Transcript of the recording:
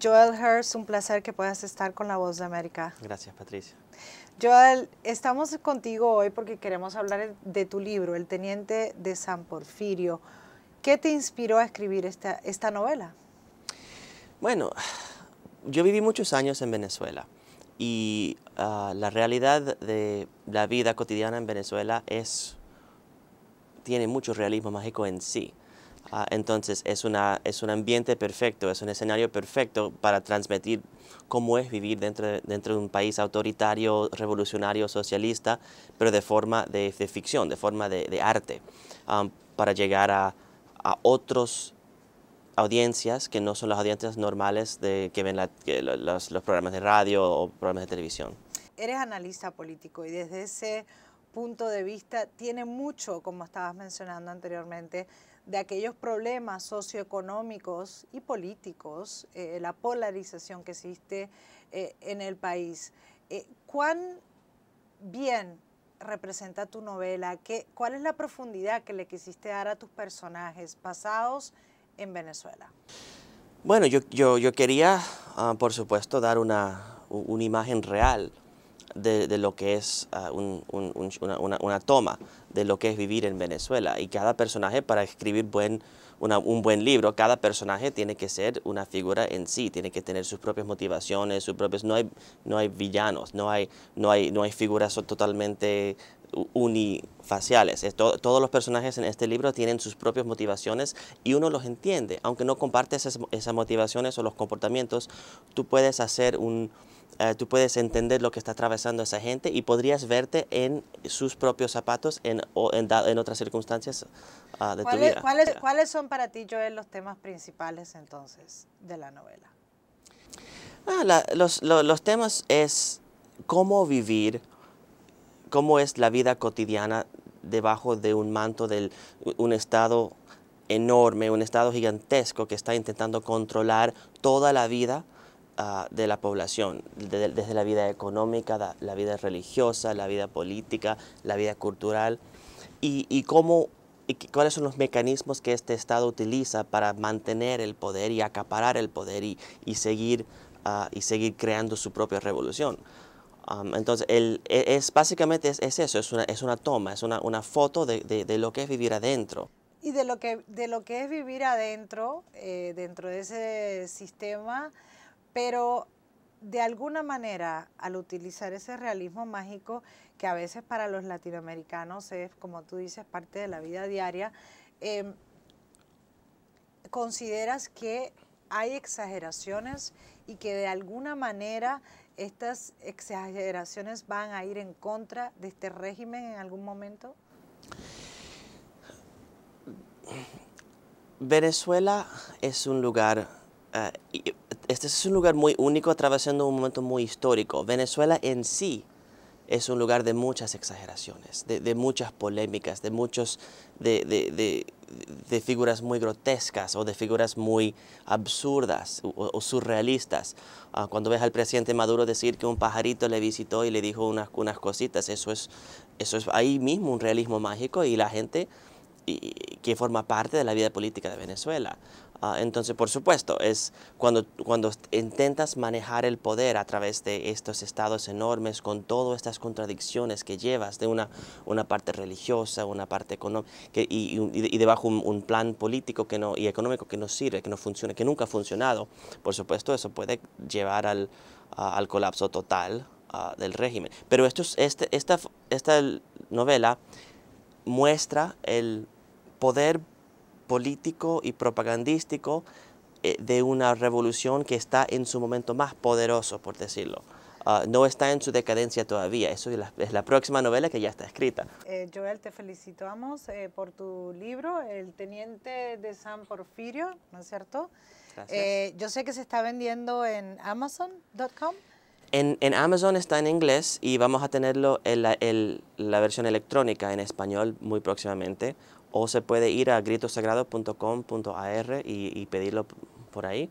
Joel Hurst, un placer que puedas estar con La Voz de América. Gracias, Patricia. Joel, estamos contigo hoy porque queremos hablar de tu libro, El Teniente de San Porfirio. ¿Qué te inspiró a escribir esta, novela? Bueno, yo viví muchos años en Venezuela y ah, la realidad de la vida cotidiana en Venezuela es tiene mucho realismo mágico en sí. Ah, entonces es, una, es un ambiente perfecto, es un escenario perfecto para transmitir cómo es vivir dentro, de, dentro de un país autoritario, revolucionario, socialista, pero de forma de, ficción, de forma de, arte, um, para llegar a, a otros audiencias que no son las audiencias normales de, que ven la, los programas de radio o programas de televisión. Eres analista político y desde ese punto de vista tiene mucho, como estabas mencionando anteriormente, de aquellos problemas socioeconómicos y políticos, eh, la polarización que existe eh, en el país. Eh, ¿Cuán bien representa tu novela? ¿Qué, ¿Cuál es la profundidad que le quisiste dar a tus personajes pasados en Venezuela? Bueno, yo, quería, ah, por supuesto, dar una, una imagen real de, lo que es ah, una, toma de lo que es vivir en Venezuela. Y cada personaje, para escribir buen, un buen libro, cada personaje tiene que ser una figura en sí, tiene que tener sus propias motivaciones, sus propios... No hay, no hay villanos, no hay, no, hay, no hay figuras totalmente unifaciales. todos los personajes en este libro tienen sus propias motivaciones y uno los entiende. Aunque no compartes esas motivaciones o los comportamientos, tú puedes hacer un, eh, tú puedes entender lo que está atravesando esa gente y podrías verte en sus propios zapatos en, en, otras circunstancias ah, de tu vida. ¿cuáles, ¿Cuáles son para ti, Joel, los temas principales entonces de la novela? Ah, los, los, temas es cómo vivir, cómo es la vida cotidiana debajo de un manto de un estado enorme, un estado gigantesco que está intentando controlar toda la vida Ah, de la población, desde la vida económica, la, vida religiosa, la vida política, la vida cultural, y, y cómo y cuáles son los mecanismos que este Estado utiliza para mantener el poder y acaparar el poder y, seguir, ah, y seguir creando su propia revolución. entonces, e, es, básicamente es, eso, es una, toma, es una, foto de, lo que es vivir adentro. Y de lo que, de lo que es vivir adentro, eh, dentro de ese sistema, pero de alguna manera, al utilizar ese realismo mágico, que a veces para los latinoamericanos es, como tú dices, parte de la vida diaria, em, consideras que hay exageraciones y que de alguna manera estas exageraciones van a ir en contra de este régimen en algún momento? Venezuela es un lugar eh, este es un lugar muy único atravesando un momento muy histórico. Venezuela en sí es un lugar de muchas exageraciones, de, muchas polémicas, de muchos, de, figuras muy grotescas o de figuras muy absurdas o, surrealistas. Ah, cuando ves al presidente Maduro decir que un pajarito le visitó y le dijo unas, unas cositas, eso es, eso es ahí mismo un realismo mágico y la gente que forma parte de la vida política de Venezuela. Ah, entonces, por supuesto, es cuando, cuando intentas manejar el poder a través de estos estados enormes, con todas estas contradicciones que llevas de una, una parte religiosa, una parte económica, y, y, debajo un, un, plan político que no, y económico que no sirve, que no funciona, que nunca ha funcionado, por supuesto, eso puede llevar al, al colapso total del régimen. Pero esto, es este, esta, esta novela muestra el poder político y propagandístico eh, de una revolución que está en su momento más poderoso, por decirlo. Ah, no está en su decadencia todavía. Eso es la, próxima novela que ya está escrita. Eh, Joel, te felicitamos eh, por tu libro, El Teniente de San Porfirio, ¿no es cierto? yo sé que se está vendiendo en Amazon.com. En, Amazon está en inglés y vamos a tenerlo en la, versión electrónica en español muy próximamente. O se puede ir a gritosagrado.com.ar y pedirlo por ahí.